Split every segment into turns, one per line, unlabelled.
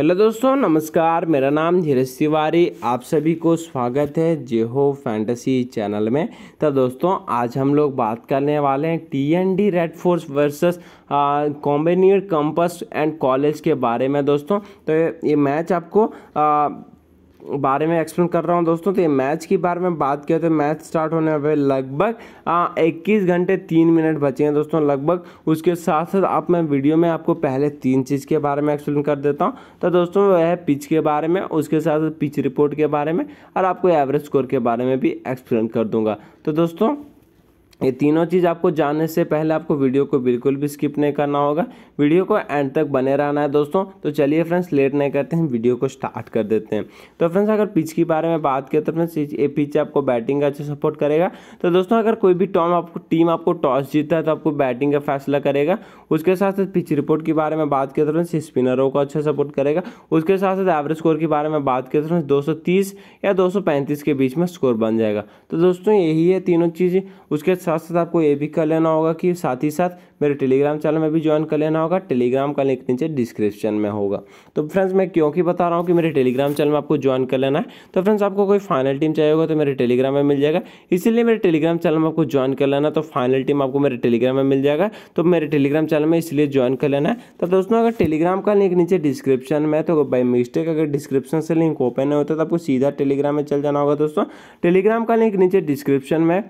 hello दोस्तों नमस्कार मेरा नाम धीरज तिवारी आप सभी को स्वागत है जेहो फैंटेसी चैनल में तो दोस्तों आज हम लोग बात करने वाले हैं TND red force versus combined campus and college के बारे में दोस्तों तो ये मैच आपको बारे में एक्सप्लेन कर रहा हूँ दोस्तों तो ये मैच के बारे में बात किया तो मैच स्टार्ट होने में लगभग इक्कीस घंटे तीन मिनट बचे हैं दोस्तों लगभग उसके साथ साथ आप मैं वीडियो में आपको पहले तीन चीज़ के बारे में एक्सप्लेन कर देता हूँ तो दोस्तों वह है पिच के बारे में उसके साथ पिच रिपोर्ट के बारे में और आपको एवरेज स्कोर के बारे में भी एक्सप्लेन कर दूंगा तो दोस्तों ये तीनों चीज़ आपको जानने से पहले आपको वीडियो को बिल्कुल भी स्किप नहीं करना होगा वीडियो को एंड तक बने रहना है दोस्तों तो चलिए फ्रेंड्स लेट नहीं करते हैं वीडियो को स्टार्ट कर देते हैं तो फ्रेंड्स अगर पिच के बारे में बात करें तो फ्रेंड्स ये पिच आपको बैटिंग का अच्छा सपोर्ट करेगा तो दोस्तों अगर कोई भी टॉम आपको टीम आपको टॉस जीतता है तो आपको बैटिंग का फैसला करेगा उसके साथ साथ पिच रिपोर्ट के बारे में बात करें तो फ्रेंड्स स्पिनरों को अच्छा सपोर्ट करेगा उसके साथ साथ एवरेज स्कोर के बारे में बात करें तो फ्रेंड्स दो या दो के बीच में स्कोर बन जाएगा तो दोस्तों यही है तीनों चीज़ें उसके साथ साथ साथ आपको ये भी कर लेना होगा कि साथ ही साथ मेरे टेलीग्राम चैनल में भी ज्वाइन कर लेना होगा टेलीग्राम का लिंक नीचे डिस्क्रिप्शन में होगा तो फ्रेंड्स मैं क्योंकि बता रहा हूँ कि मेरे टेलीग्राम चैनल में आपको ज्वाइन कर लेना है तो फ्रेंड्स आपको कोई फाइनल टीम चाहिए होगा तो मेरे टेलीग्राम में मिल जाएगा इसीलिए मेरे टेलीग्राम चैनल में आपको ज्वाइन कर लेना तो फाइनल टीम आपको मेरे टेलीग्राम में मिल जाएगा तो मेरे टेलीग्राम चैनल में इसलिए ज्वाइन कर लेना है तो दोस्तों अगर टेलीग्राम का लिंक नीचे डिस्क्रिप्शन में तो बाई मिस्टेक अगर डिस्क्रिप्शन से लिंक ओपन नहीं होता तो आपको सीधा टेलीग्राम में चल जाना होगा दोस्तों टेलीग्राम का लिंक नीचे डिस्क्रिप्शन में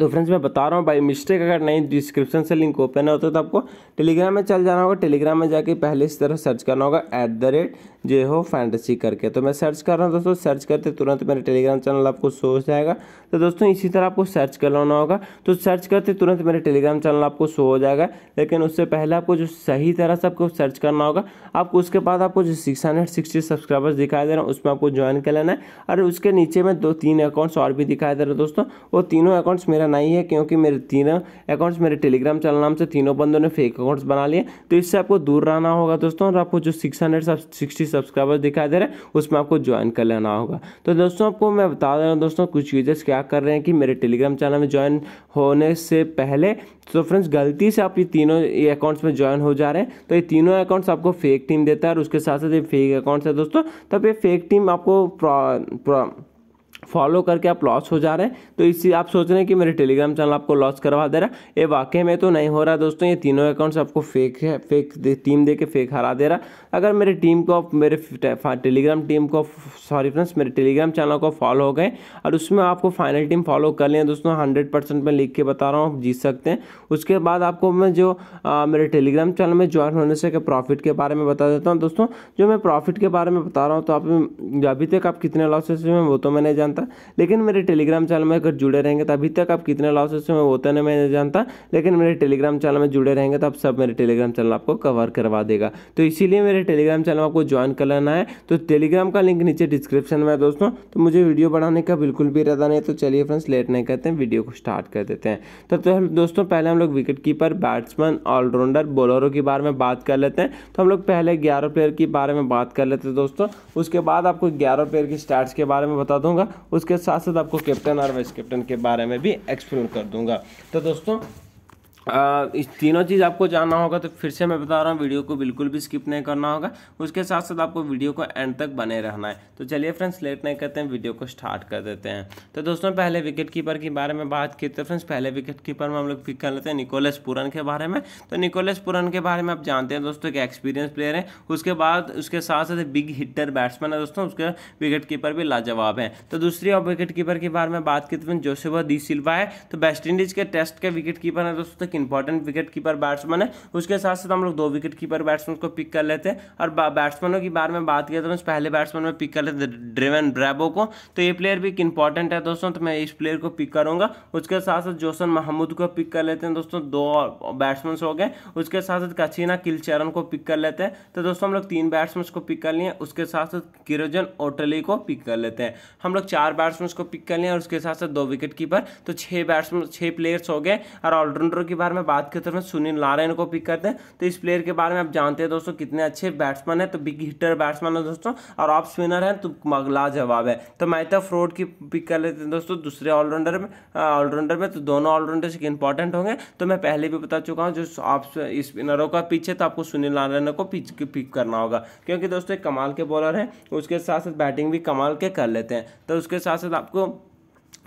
तो फ्रेंड्स मैं बता रहा हूँ बाई मिस्टेक अगर नहीं डिस्क्रिप्शन से लिंक ओपन होता है तो आपको टेलीग्राम में चल जाना होगा टेलीग्राम में जाके पहले इस तरह सर्च करना होगा ऐट द रेट जो हो फैंटेसी करके तो मैं सर्च कर रहा हूँ दोस्तों सर्च करते तुरंत मेरे टेलीग्राम चैनल आपको शो हो जाएगा तो दोस्तों इसी तरह आपको सर्च कर लाना होगा तो सर्च करते तुरंत मेरे टेलीग्राम चैनल आपको शो हो जाएगा लेकिन उससे पहले आपको जो सही तरह से आपको सर्च करना होगा आपको उसके बाद आपको जो सिक्स हंड्रेड सिक्सटी सब्सक्राइबर्स दिखाई दे रहे हैं उसमें आपको ज्वाइन कर लेना है और उसके नीचे में दो तीन अकाउंट्स और भी दिखाई दे रहे हैं दोस्तों वो तीनों अकाउंट्स मेरा नहीं है क्योंकि मेरे तीनों अकाउंट्स मेरे टेलीग्राम चैनल नाम से तीनों बंदों ने फेक अकाउंट्स बना लिए तो इससे आपको दूर रहना होगा दोस्तों और आपको जो सिक्स हंड्रेड सिक्सटी सब्सक्राइबर्स दिखाई दे रहे हैं उसमें आपको ज्वाइन कर लेना होगा तो दोस्तों आपको मैं बता दे रहा हूँ दोस्तों कुछ यूजर्स क्या कर रहे हैं कि मेरे टेलीग्राम चैनल में ज्वाइन होने से पहले तो फ्रेंड्स गलती से आप ये तीनों अकाउंट्स में ज्वाइन हो जा रहे हैं तो ये तीनों अकाउंट्स आपको फेक टीम देता है और उसके साथ साथ ये फेक अकाउंट्स है दोस्तों तब ये फेक टीम आपको प्रॉ, प्रॉ, फॉलो करके आप लॉस हो जा रहे हैं तो इसी आप सोच रहे हैं कि मेरे टेलीग्राम चैनल आपको लॉस करवा दे रहा है ये वाकई में तो नहीं हो रहा दोस्तों ये तीनों अकाउंट्स आपको फेक है फेक दे, टीम दे के फेक हरा दे रहा अगर मेरे टीम को आप मेरे टेलीग्राम टीम को सॉरी फ्रेंड्स मेरे टेलीग्राम चैनल को फॉलो हो गए और उसमें आपको फाइनल टीम फॉलो कर लें दोस्तों हंड्रेड परसेंट लिख के बता रहा हूँ आप जीत सकते हैं उसके बाद आपको मैं जो आ, मेरे टेलीग्राम चैनल में ज्वाइन होने से प्रॉफिट के बारे में बता देता हूँ दोस्तों जो मैं प्रॉफिट के बारे में बता रहा हूँ तो आप अभी तक आप कितने लॉसेस हुए वो तो मैंने जानता जानता लेकिन मेरे टेलीग्राम चैनल में अगर जुड़े रहेंगे तो अभी तक आप कितने लॉसेस हुए वो नहीं मैं जानता लेकिन मेरे टेलीग्राम चैनल में जुड़े रहेंगे तो आप सब मेरे टेलीग्राम चैनल आपको कवर करवा देगा तो इसीलिए मेरे टेलीग्राम चैनल आपको ज्वाइन कर लेना है तो टेलीग्राम का लिंक नीचे डिस्क्रिप्शन में है दोस्तों तो मुझे वीडियो बनाने का बिल्कुल भी रहता नहीं तो चलिए फ्रेंड्स लेट नहीं करते हैं वीडियो को स्टार्ट कर देते हैं तब तो, तो दोस्तों पहले हम लोग विकेट कीपर बैट्समैन ऑलराउंडर बॉलरों के बारे में बात कर लेते हैं तो हम लोग पहले ग्यारह प्लेयर के बारे में बात कर लेते हैं दोस्तों उसके बाद आपको ग्यारह प्लेयर के स्टार्ट के बारे में बता दूंगा उसके साथ साथ आपको कैप्टन और वाइस कैप्टन के बारे में भी एक्सप्लेन कर दूंगा तो दोस्तों आ, इस तीनों चीज़ आपको जानना होगा तो फिर से मैं बता रहा हूँ वीडियो को बिल्कुल भी स्किप नहीं करना होगा उसके साथ साथ आपको वीडियो को एंड तक बने रहना है तो चलिए फ्रेंड्स लेट नहीं करते हैं वीडियो को स्टार्ट कर देते हैं तो दोस्तों पहले विकेट कीपर के बारे में बात की तो फ्रेंड्स पहले विकेट कीपर में हम लोग पिक कर लेते हैं निकोलस पुरन के बारे में तो निकोलस पुरन के बारे में आप जानते हैं दोस्तों एक एक्सपीरियंस प्लेयर है उसके बाद उसके साथ साथ बिग हिटर बैट्समैन है दोस्तों उसके विकेट कीपर भी लाजवाब है तो दूसरी और विकेट कीपर के बारे में बात की तो फ्रेंड जोसेवा दी सिल्वा है तो वेस्ट इंडीज़ के टेस्ट के विकेट कीपर है दोस्तों तो इंपॉर्टेंट विकेट कीपर बैट्समैन है उसके साथ साथ हम लोग दो विकेट कीपर बैट्समैन को पिक कर लेते हैं और बैट्समैनों की बारे में बात किया तो पहले बैट्समैन में पिक कर लेते ड्रेवन ब्रैबो को तो ये प्लेयर भी एक इंपॉर्टेंट है दोस्तों तो मैं इस प्लेयर को पिक करूंगा उसके साथ साथ जोसन महमूद को पिक कर लेते हैं दोस्तों दो बैट्समैन हो गए उसके साथ साथ कचीना किलचरण को पिक कर लेते हैं तो दोस्तों हम लोग तीन बैट्समैन को पिक कर लिए उसके साथ साथ किरोजन ओटली को पिक कर लेते हैं हम लोग चार बैट्समैन को पिक कर लिए और उसके साथ साथ दो विकेट कीपर तो छह बैट्समैन छह प्लेयर्स हो गए और ऑलराउंडर की बारे में बात करते हैं तो सुनील नारायण को पिक करते हैं तो इस प्लेयर के बारे में आप जानते हैं दोस्तों कितने अच्छे बैट्समैन है तो बिग हिटर बैट्समैन है दोस्तों और आप स्पिनर है तो मगला जवाब है तो मैता फ्रोड की पिक कर लेते हैं दोस्तों दूसरे ऑलराउंडर में ऑलराउंडर में तो दोनों ऑलराउंडर से इंपॉर्टेंट होंगे तो मैं पहले भी बता चुका हूँ जो आप स्पिनरों का पिच है तो आपको सुनील नारायण को पिच पिक करना होगा क्योंकि दोस्तों एक कमाल के बॉलर हैं उसके साथ साथ बैटिंग भी कमाल के कर लेते हैं तो उसके साथ साथ आपको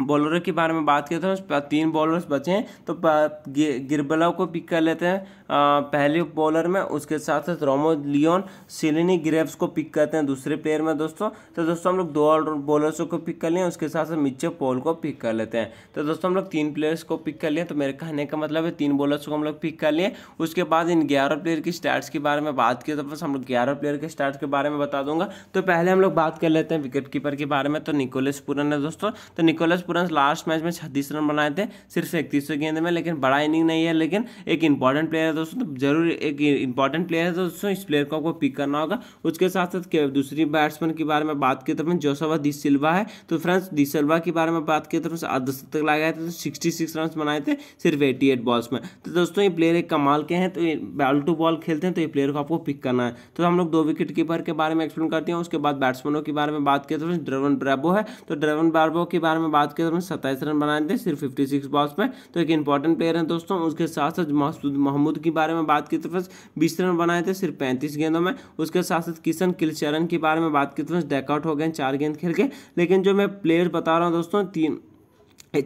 बॉलरों के बारे में बात करते हैं तीन बॉलर्स बचे हैं तो गिरबला को पिक कर लेते हैं पहले बॉलर में उसके साथ साथ रोमो लियोन सिलिनी ग्रेव्स को पिक करते हैं दूसरे प्लेयर में दोस्तों तो दोस्तों हम लोग दो ऑल बॉलर्सों को पिक कर लिए उसके साथ साथ मिच्चो पॉल को पिक कर लेते हैं तो दोस्तों हम लोग तीन प्लेयर्स को पिक कर लिए तो मेरे कहने का मतलब है तीन बॉलर्स को हम लोग पिक कर लिए उसके बाद इन ग्यारह प्लेयर की स्टार्ट्स के बारे में बात की तो बस हम लोग ग्यारह प्लेयर के स्टार्ट के बारे में बता दूंगा तो पहले हम लोग बात कर लेते हैं विकेट कीपर के बारे में तो निकोलस पुरन है दोस्तों तो निकोलस पुरन लास्ट मैच में छत्तीस रन बनाए थे सिर्फ इकतीसों गेंद में लेकिन बड़ा इनिंग नहीं है लेकिन एक इंपॉर्टेंट प्लेयर दोस्तों तो जरूर एक इंपॉर्टेंट प्लेयर है दोस्तों इस प्लेयर को आपको पिक करना होगा उसके साथ साथ दूसरी बैट्समैन के बारे में बात की तरफ जोसवा दी सिल्वा है तो फ्रेंड्स दी सिल्वा के बारे में बात की तरफ अर्धशतक लगाए थे तो सिक्सटी सिक्स रन बनाए थे सिर्फ एटी एट बॉल्स में तो दोस्तों ये प्लेयर एक कमाल के हैं तो बॉल टू बॉल खेलते हैं तो ये प्लेयर को आपको पिक करना है तो हम लोग दो विकेट कीपर के बारे में एक्सप्लेन करते हैं उसके बाद बैट्समैनों के बारे में बात की तरफ ड्रेवन ब्रैबो है तो ड्रेवन ब्रैबो के बारे में बात की तरफ सत्ताईस रन बनाए थे सिर्फ फिफ्टी सिक्स बॉल्स में तो एक इंपॉर्टेंट प्लेयर है दोस्तों उसके साथ साथ महसूद महमूद के बारे में बात की तो फ्रेंड्स बीस रन बनाए थे सिर्फ पैंतीस गेंदों में उसके साथ साथ किशन किलचरण के बारे में बात की तो फ्रेंड्स डेकआउट हो गए चार गेंद खेल के लेकिन जो मैं प्लेयर बता रहा हूँ दोस्तों तीन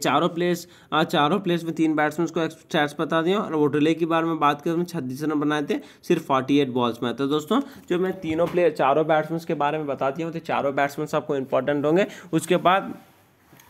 चारों प्लेस चारों प्लेयर्स में तीन बैट्समैन को स्टैट्स बता दिया और वो डिले के बारे में बात करें तो छत्तीस रन बनाए थे सिर्फ फोर्टी एट बॉल्स में तो दोस्तों जो मैं तीनों प्लेयर चारों बैट्समैन के बारे में बता दिया हूँ तो चारों बैट्समैन आपको इंपॉर्टेंट होंगे उसके बाद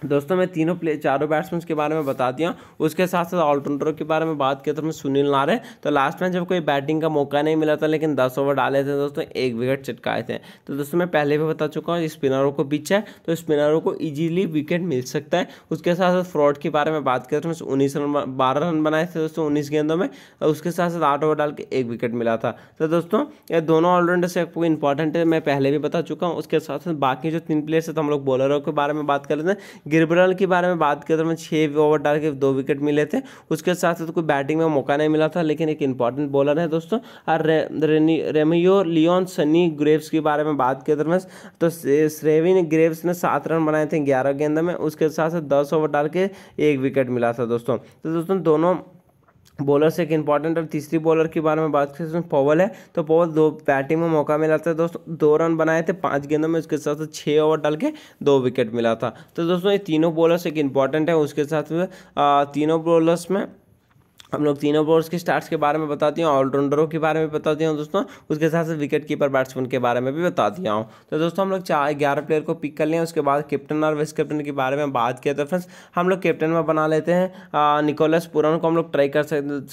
दोस्तों मैं तीनों प्ले चारों बैट्समैन के बारे में बता दिया उसके साथ साथ ऑलराउंडरों के बारे में बात किया तो मैं सुनील नारे तो लास्ट में जब कोई बैटिंग का मौका नहीं मिला था लेकिन दस ओवर डाले थे दोस्तों एक विकेट चटकाए थे तो दोस्तों मैं पहले भी बता चुका हूँ स्पिनरों तो को पीछे तो स्पिनरों को ईजिली विकेट मिल सकता है उसके साथ साथ फ्रॉड के बारे में बात किया तो मैं उन्नीस रन बारह रन बनाए थे दोस्तों उन्नीस गेंदों में और उसके साथ साथ आठ ओवर डाल के एक विकेट मिला था तो दोस्तों ये दोनों ऑलराउंडर से आपको इंपॉर्टेंट है मैं पहले भी बता चुका हूँ उसके साथ साथ बाकी जो तीन प्लेयर्स थे तो हम लोग बॉलरों के बारे में बात कर लेते हैं गिरबरल के बारे में बात करें तो मैं छः ओवर डाल के दो विकेट मिले थे उसके साथ साथ कोई बैटिंग में मौका नहीं मिला था लेकिन एक इंपॉर्टेंट बॉलर है दोस्तों और रे, रेनी रेमियो लियोन सनी ग्रेव्स के बारे में बात करें तो, तो श्रेविन ग्रेव्स ने सात रन बनाए थे ग्यारह गेंद में उसके साथ साथ दस ओवर डाल के एक विकेट मिला था दोस्तों तो दोस्तों दोनों बॉलर्स एक इंपॉर्टेंट और तीसरी बॉलर के बारे में बात करें उसमें पॉवल है तो पॉवल दो बैटिंग में मौका मिला था दोस्तों दो रन बनाए थे पांच गेंदों में उसके साथ छः ओवर डाल के दो विकेट मिला था तो दोस्तों ये तीनों बॉलर्स एक इंपॉर्टेंट है उसके साथ तीनों बॉलर्स में हम लोग तीनों बोर्स के स्टार्स के बारे में बता दिया हूँ ऑलराउंडरों के बारे में बता दिया हूँ दोस्तों उसके साथ साथ विकेट कीपर बैट्समैन के बारे में भी बता दिया हूँ तो दोस्तों हम लोग चार ग्यारह प्लेयर को पिक कर लें उसके बाद कैप्टन और वाइस कैप्टन के बारे में बात किया तो फ्रेंड्स हम लोग कैप्टन में बना लेते हैं निकोलस पुरान को हम लोग ट्राई कर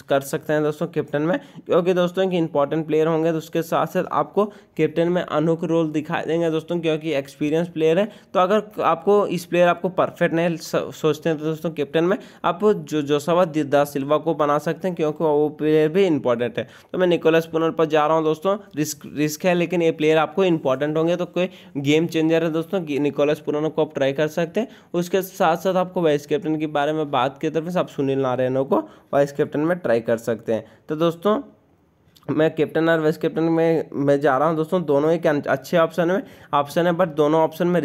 कर सकते हैं दोस्तों कैप्टन में क्योंकि दोस्तों कि इंपॉर्टेंट प्लेयर होंगे तो उसके साथ साथ आपको कैप्टन में अनोख रोल दिखाई देंगे दोस्तों क्योंकि एक्सपीरियंस प्लेयर है तो अगर आपको इस प्लेयर आपको परफेक्ट नहीं सोचते हैं तो दोस्तों कैप्टन में आप जो जोसावा दिदा सिल्वा को बना बना सकते हैं क्योंकि वो प्लेयर भी इंपॉर्टेंट है तो मैं निकोलस पुनर पर जा रहा हूँ दोस्तों रिस्क रिस्क है लेकिन ये प्लेयर आपको इंपॉर्टेंट होंगे तो कोई गेम चेंजर है दोस्तों निकोलस पुनर को आप ट्राई कर सकते हैं उसके साथ साथ आपको वाइस कैप्टन के बारे में बात की तरफ आप सुनील नारायणों को वाइस कैप्टन में ट्राई कर सकते हैं तो दोस्तों मैं कैप्टन और वाइस कैप्टन में मैं जा रहा हूं दोस्तों दोनों एक अच्छे ऑप्शन में ऑप्शन है बट दोनों ऑप्शन में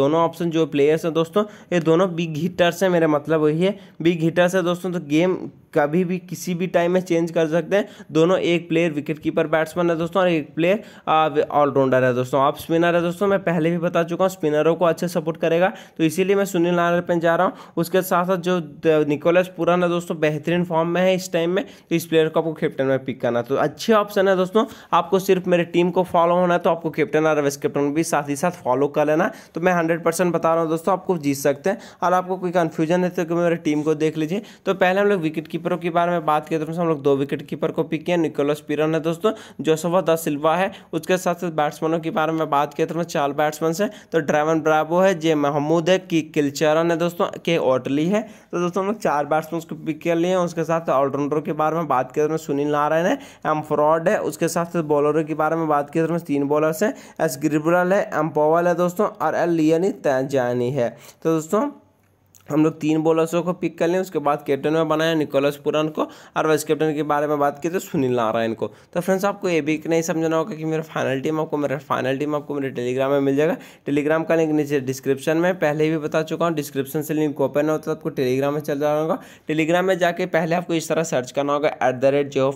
दोनों ऑप्शन जो प्लेयर्स हैं दोस्तों ये दोनों बिग हिटर्स हैं मेरा मतलब वही है बिग हिटर्स है दोस्तों तो गेम कभी भी किसी भी टाइम में चेंज कर सकते हैं दोनों एक प्लेयर विकेट कीपर बैट्समैन है दोस्तों और एक प्लेयर ऑलराउंडर है दोस्तों आप स्पिनर है दोस्तों मैं पहले भी बता चुका हूँ स्पिनरों को अच्छे सपोर्ट करेगा तो इसीलिए मैं सुनील नारायण जा रहा हूँ उसके साथ साथ जो निकोलस पुरान है दोस्तों बेहतरीन फॉर्म में है इस टाइम में तो इस प्लेयर को आपको कैप्टन में पिक करना तो अच्छे ऑप्शन है दोस्तों आपको सिर्फ मेरे टीम को फॉलो होना है तो आपको कैप्टन और वेस्ट कैप्टन भी साथ ही साथ फॉलो कर लेना तो मैं हंड्रेड परसेंट बता रहा हूँ दोस्तों आपको जीत सकते हैं और आपको कोई कन्फ्यूजन है तो मेरे टीम को देख लीजिए तो पहले हम लोग विकेट कीपर कीपरों की बारे में बात की तो हम लोग दो विकेट कीपर को पिक किया निकोलस पीरन है दोस्तों जोसोफा द सिल्वा है उसके साथ साथ बैट्समैनों तो तो तो के बारे में बात किया तो चार बैट्समैन है तो ड्राइवन ब्राबो है जे महमूद है की किलचरन है दोस्तों के ओटली है तो दोस्तों हम लोग चार बैट्समैन को पिक कर लिए उसके साथ ऑलराउंडरों के बारे में बात किया तो सुनील नारायण है एम फ्रॉड है उसके साथ साथ बॉलरों के बारे में बात किया तो तीन बॉलर्स हैं एस ग्रिबरल है एम पोवल है दोस्तों और एल लियनी तैजानी है तो दोस्तों हम लोग तीन बॉलर्सों को पिक कर लें उसके बाद कैप्टन में बनाया निकोलस पुरान को और वाइस कैप्टन के बारे में बात की तो सुनील नारायण को तो फ्रेंड्स आपको ये भी नहीं समझना होगा कि मेरा फाइनल टीम आपको मेरा फाइनल टीम आपको मेरे टेलीग्राम में मिल जाएगा टेलीग्राम का लिंक नीचे डिस्क्रिप्शन में पहले भी बता चुका हूँ डिस्क्रिप्शन से लिंक ओपन होता है तो आपको टेलीग्राम में चल जाना होगा टेलीग्राम में जाके पहले आपको इस तरह सर्च करना होगा एट द रेट जो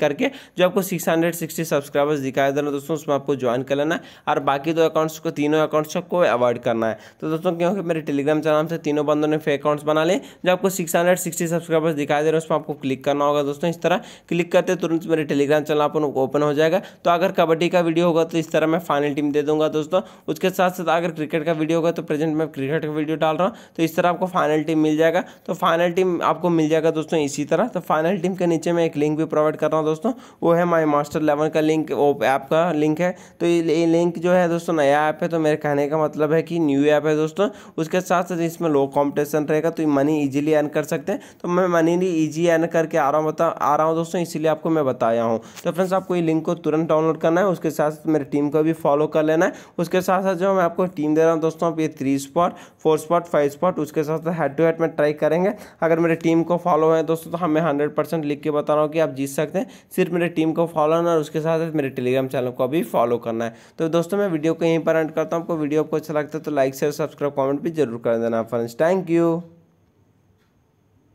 करके जो आपको सिक्स हंड्रेड सिक्सटी सब्सक्राइबर्स दिखाया दे रहे दोस्तों उसमें आपको ज्वाइन कर लेना है और बाकी दो अकाउंट्स को तीनों अकाउंट्स को अवॉइड करना है तो दोस्तों क्योंकि मेरे टेलीग्राम चैनल से तीनों बंदों अपने फेक अकाउंट्स बना लें जो आपको सिक्स हंड्रेड सिक्सटी सब्सक्राइबर्स दिखाई दे रहे हैं उसमें आपको क्लिक करना होगा दोस्तों इस तरह क्लिक करते तुरंत मेरे टेलीग्राम चैनल आप ओपन हो जाएगा तो अगर कबड्डी का वीडियो होगा तो इस तरह मैं फाइनल टीम दे दूंगा दोस्तों उसके साथ साथ अगर क्रिकेट का वीडियो होगा तो प्रेजेंट मैं क्रिकेट का वीडियो डाल रहा हूँ तो इस तरह आपको फाइनल टीम मिल जाएगा तो फाइनल टीम आपको मिल जाएगा दोस्तों इसी तरह तो फाइनल टीम के नीचे मैं एक लिंक भी प्रोवाइड कर रहा हूँ दोस्तों वो है माई मास्टर लेवन का लिंक वो ऐप का लिंक है तो ये लिंक जो है दोस्तों नया ऐप है तो मेरे कहने का मतलब है कि न्यू ऐप है दोस्तों उसके साथ साथ इसमें लो कॉम्पिटिशन रिलेशन रहेगा तो मनी इजीली अर्न कर सकते हैं तो मैं मनी ईजी अर्न करके आ रहा हूँ बता आ रहा हूँ दोस्तों इसीलिए आपको मैं बताया हूँ तो फ्रेंड्स आपको ये लिंक को तुरंत डाउनलोड करना है उसके साथ साथ मेरी टीम को भी फॉलो कर लेना है उसके साथ साथ जो मैं आपको टीम दे रहा हूँ दोस्तों आप ये three spot four spot five spot उसके साथ साथ हेड टू हेड में ट्राई करेंगे अगर मेरे टीम को फॉलो है दोस्तों तो हमें हंड्रेड परसेंट लिख के बता रहा हूँ कि आप जीत सकते हैं सिर्फ मेरे टीम को फॉलो करना और उसके साथ साथ मेरे टेलीग्राम चैनल को भी फॉलो करना है तो दोस्तों मैं वीडियो को यहीं पर एंड करता हूँ आपको वीडियो आपको अच्छा लगता है तो लाइक शेयर सब्सक्राइब कॉमेंट भी जरूर कर देना फ्रेंड्स थैंक यू 안녕하